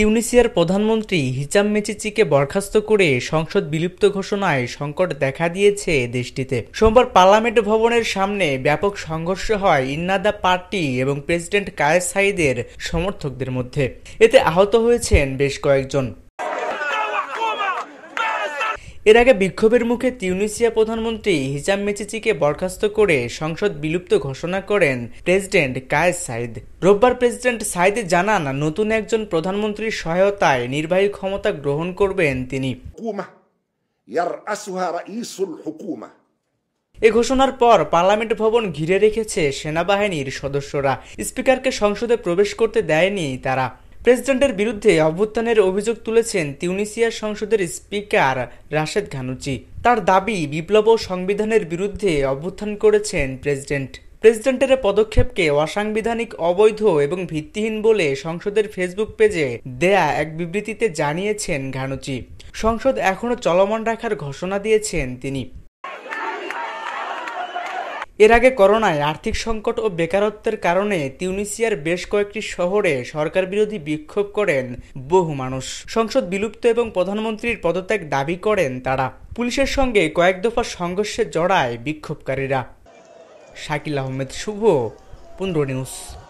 তিউনিসিয়ার প্রধানমন্ত্রী হিচাম মেচিচিকে বরখাস্ত করে সংসদ বিলুপ্ত ঘোষণায় সংকট দেখা দিয়েছে দেশটিতে সোমবার পার্লামেন্ট ভবনের সামনে ব্যাপক সংঘর্ষ হয় ইন্নাদা পার্টি এবং প্রেসিডেন্ট কায়েস সাইদের সমর্থকদের মধ্যে এতে আহত হয়েছেন বেশ কয়েকজন এর আগে বিক্ষোভের মুখে তিউনিসিয়া প্রধানমন্ত্রী হিজাম মেচিচিকে বরখাস্ত করে সংসদ বিলুপ্ত ঘোষণা করেন প্রেসিডেন্ট কায়েস সাইদ রোববার প্রেসিডেন্ট সাইদ জানান নতুন একজন প্রধানমন্ত্রীর সহায়তায় নির্বাহী ক্ষমতা গ্রহণ করবেন তিনি এ ঘোষণার পর পার্লামেন্ট ভবন ঘিরে রেখেছে সেনাবাহিনীর সদস্যরা স্পিকারকে সংসদে প্রবেশ করতে দেয়নি তারা প্রেসিডেন্টের বিরুদ্ধে অভ্যুত্থানের অভিযোগ তুলেছেন তিউনিসিয়া সংসদের স্পিকার রাশেদ ঘানুচি তার দাবি বিপ্লব ও সংবিধানের বিরুদ্ধে অভ্যুত্থান করেছেন প্রেসিডেন্ট প্রেসিডেন্টের পদক্ষেপকে অসাংবিধানিক অবৈধ এবং ভিত্তিহীন বলে সংসদের ফেসবুক পেজে দেয়া এক বিবৃতিতে জানিয়েছেন ঘানুচি সংসদ এখনও চলমান রাখার ঘোষণা দিয়েছেন তিনি এর আগে করোনায় আর্থিক সংকট ও বেকারত্বের কারণে তিউনিসিয়ার বেশ কয়েকটি শহরে সরকার বিরোধী বিক্ষোভ করেন বহু মানুষ সংসদ বিলুপ্ত এবং প্রধানমন্ত্রীর পদত্যাগ দাবি করেন তারা পুলিশের সঙ্গে কয়েক দফা সংঘর্ষে জড়ায় বিক্ষোভকারীরা শাকিল আহমেদ শুভ পুন্দ্র নিউজ